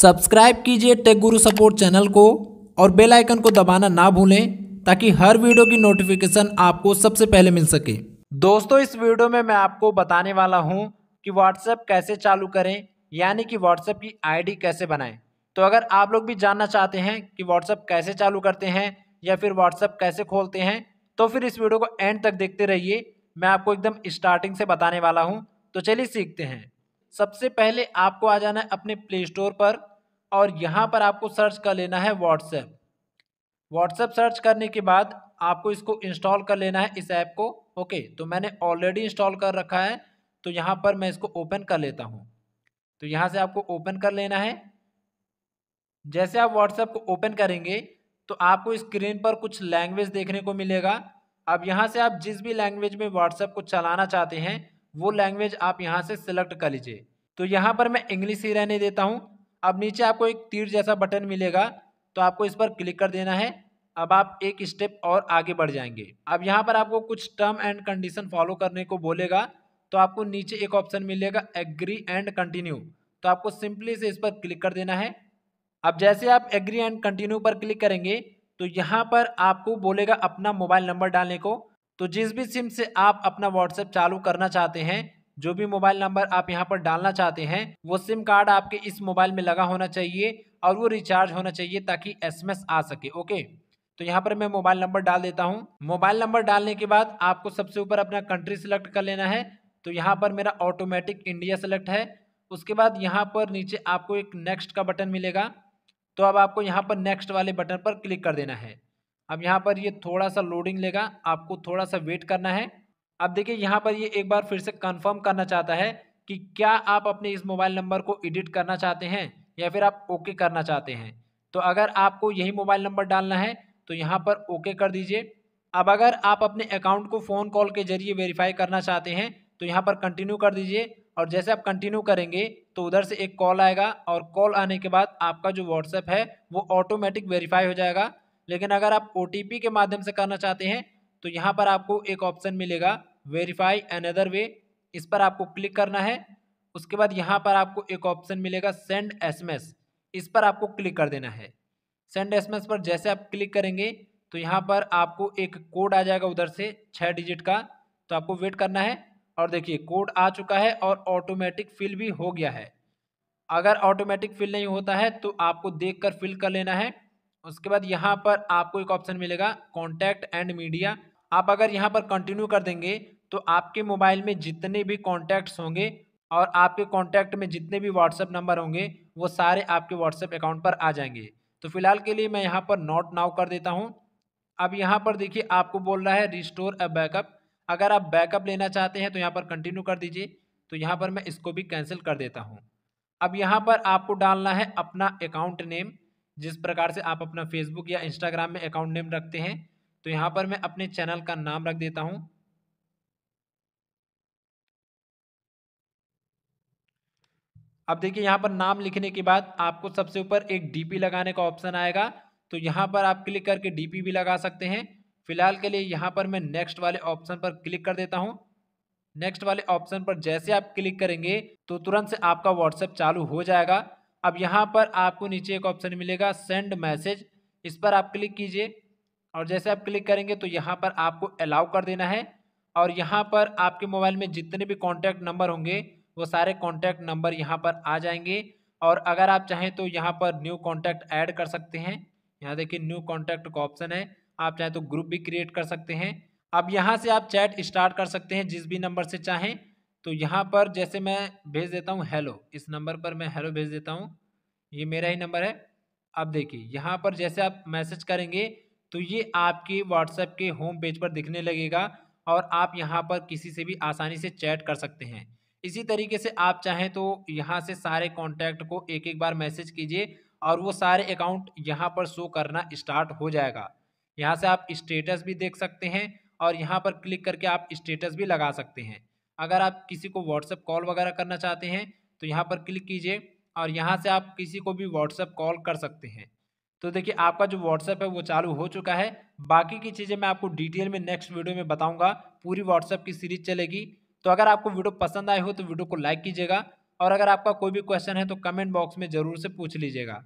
subscribe कीजिए take गुरु support channel को और बेल आइकन को दबाना ना भूलें ताकि हर वीडियो की नोटिफिकेशन आपको सबसे पहले मिल सके दोस्तों इस वीडियो में मैं आपको बताने वाला हूं कि व्हाट्सएप कैसे चालू करें यानी कि व्हाट्सएप की आईडी कैसे बनाएं तो अगर आप लोग भी जानना चाहते हैं कि व्हाट्सएप कैसे चालू करते हैं या फिर व्हाट्सएप कैसे खोलते हैं तो फिर इस वीडियो को एंड तक देखते रहिए मैं आपको एकदम स्टार्टिंग से बताने वाला हूँ तो चलिए सीखते हैं सबसे पहले आपको आ जाना है अपने प्ले स्टोर पर और यहाँ पर आपको सर्च कर लेना है व्हाट्सएप व्हाट्सएप सर्च करने के बाद आपको इसको इंस्टॉल कर लेना है इस ऐप को ओके तो मैंने ऑलरेडी इंस्टॉल कर रखा है तो यहाँ पर मैं इसको ओपन कर लेता हूँ तो यहाँ से आपको ओपन कर लेना है जैसे आप व्हाट्सएप को ओपन करेंगे तो आपको स्क्रीन पर कुछ लैंग्वेज देखने को मिलेगा अब यहाँ से आप जिस भी लैंग्वेज में व्हाट्सएप को चलाना चाहते हैं वो लैंग्वेज आप यहाँ से सिलेक्ट कर लीजिए तो यहाँ पर मैं इंग्लिश ही रहने देता हूँ अब नीचे आपको एक तीर जैसा बटन मिलेगा तो आपको इस पर क्लिक कर देना है अब आप एक स्टेप और आगे बढ़ जाएंगे अब यहाँ पर आपको कुछ टर्म एंड कंडीशन फॉलो करने को बोलेगा तो आपको नीचे एक ऑप्शन मिलेगा एग्री एंड कंटिन्यू तो आपको सिंपली से इस पर क्लिक कर देना है अब जैसे आप एग्री एंड कंटिन्यू पर क्लिक करेंगे तो यहाँ पर आपको बोलेगा अपना मोबाइल नंबर डालने को तो जिस भी सिम से आप अपना व्हाट्सएप चालू करना चाहते हैं जो भी मोबाइल नंबर आप यहाँ पर डालना चाहते हैं वो सिम कार्ड आपके इस मोबाइल में लगा होना चाहिए और वो रिचार्ज होना चाहिए ताकि एस आ सके ओके तो यहाँ पर मैं मोबाइल नंबर डाल देता हूँ मोबाइल नंबर डालने के बाद आपको सबसे ऊपर अपना कंट्री सेलेक्ट कर लेना है तो यहाँ पर मेरा ऑटोमेटिक इंडिया सेलेक्ट है उसके बाद यहाँ पर नीचे आपको एक नेक्स्ट का बटन मिलेगा तो अब आपको यहाँ पर नेक्स्ट वाले बटन पर क्लिक कर देना है अब यहाँ पर ये थोड़ा सा लोडिंग लेगा आपको थोड़ा सा वेट करना है अब देखिए यहाँ पर ये एक बार फिर से कंफर्म करना चाहता है कि क्या आप अपने इस मोबाइल नंबर को एडिट करना चाहते हैं या फिर आप ओके करना चाहते हैं तो अगर आपको यही मोबाइल नंबर डालना है तो यहाँ पर ओके कर दीजिए अब अगर आप अपने अकाउंट को फ़ोन कॉल के जरिए वेरीफाई करना चाहते हैं तो यहाँ पर कंटिन्यू कर दीजिए और जैसे आप कंटिन्यू करेंगे तो उधर से एक कॉल आएगा और कॉल आने के बाद आपका जो व्हाट्सएप है वो ऑटोमेटिक वेरीफाई हो जाएगा लेकिन अगर आप ओ के माध्यम से करना चाहते हैं तो यहाँ पर आपको एक ऑप्शन मिलेगा वेरीफाई अनदर वे इस पर आपको क्लिक करना है उसके बाद यहाँ पर आपको एक ऑप्शन मिलेगा सेंड एसएमएस इस पर आपको क्लिक कर देना है सेंड एसएमएस पर जैसे आप क्लिक करेंगे तो यहाँ पर आपको एक कोड आ जाएगा उधर से छः डिजिट का तो आपको वेट करना है और देखिए कोड आ चुका है और ऑटोमेटिक फिल भी हो गया है अगर ऑटोमेटिक फिल नहीं होता है तो आपको देख कर फिल कर लेना है उसके बाद यहाँ पर आपको एक ऑप्शन मिलेगा कॉन्टैक्ट एंड मीडिया आप अगर यहाँ पर कंटिन्यू कर देंगे तो आपके मोबाइल में जितने भी कॉन्टैक्ट्स होंगे और आपके कॉन्टैक्ट में जितने भी व्हाट्सअप नंबर होंगे वो सारे आपके व्हाट्सअप अकाउंट पर आ जाएंगे तो फिलहाल के लिए मैं यहाँ पर नोट नाउ कर देता हूँ अब यहाँ पर देखिए आपको बोल रहा है रिस्टोर अ बैकअप अगर आप बैकअप लेना चाहते हैं तो यहाँ पर कंटिन्यू कर दीजिए तो यहाँ पर मैं इसको भी कैंसिल कर देता हूँ अब यहाँ पर आपको डालना है अपना अकाउंट नेम जिस प्रकार से आप अपना फेसबुक या इंस्टाग्राम में अकाउंट नेम रखते हैं तो यहाँ पर मैं अपने चैनल का नाम रख देता हूँ अब देखिए यहाँ पर नाम लिखने के बाद आपको सबसे ऊपर एक डीपी लगाने का ऑप्शन आएगा तो यहाँ पर आप क्लिक करके डीपी भी लगा सकते हैं फिलहाल के लिए यहाँ पर मैं नेक्स्ट वाले ऑप्शन पर क्लिक कर देता हूँ नेक्स्ट वाले ऑप्शन पर जैसे आप क्लिक करेंगे तो तुरंत से आपका व्हाट्सएप चालू हो जाएगा अब यहाँ पर आपको नीचे एक ऑप्शन मिलेगा सेंड मैसेज इस पर आप क्लिक कीजिए और जैसे आप क्लिक करेंगे तो यहाँ पर आपको अलाउ कर देना है और यहाँ पर आपके मोबाइल में जितने भी कॉन्टैक्ट नंबर होंगे वो सारे कॉन्टैक्ट नंबर यहाँ पर आ जाएंगे और अगर आप चाहें तो यहाँ पर न्यू कॉन्टैक्ट ऐड कर सकते हैं यहाँ देखिए न्यू कॉन्टैक्ट का ऑप्शन है आप चाहें तो ग्रुप भी क्रिएट कर सकते हैं अब यहाँ से आप चैट स्टार्ट कर सकते हैं जिस भी नंबर से चाहें तो यहाँ पर जैसे मैं भेज देता हूँ हेलो इस नंबर पर मैं हेलो भेज देता हूँ ये मेरा ही नंबर है अब देखिए यहाँ पर जैसे आप मैसेज करेंगे तो ये आपके व्हाट्सएप के होम पेज पर दिखने लगेगा और आप यहाँ पर किसी से भी आसानी से चैट कर सकते हैं इसी तरीके से आप चाहें तो यहाँ से सारे कॉन्टैक्ट को एक एक बार मैसेज कीजिए और वो सारे अकाउंट यहाँ पर शो करना स्टार्ट हो जाएगा यहाँ से आप स्टेटस भी देख सकते हैं और यहाँ पर क्लिक करके आप स्टेटस भी लगा सकते हैं अगर आप किसी को व्हाट्सएप कॉल वगैरह करना चाहते हैं तो यहाँ पर क्लिक कीजिए और यहाँ से आप किसी को भी व्हाट्सअप कॉल कर सकते हैं तो देखिए आपका जो व्हाट्सअप है वो चालू हो चुका है बाकी की चीज़ें मैं आपको डिटेल में नेक्स्ट वीडियो में बताऊँगा पूरी व्हाट्सअप की सीरीज चलेगी तो अगर आपको वीडियो पसंद आए हो तो वीडियो को लाइक कीजिएगा और अगर आपका कोई भी क्वेश्चन है तो कमेंट बॉक्स में ज़रूर से पूछ लीजिएगा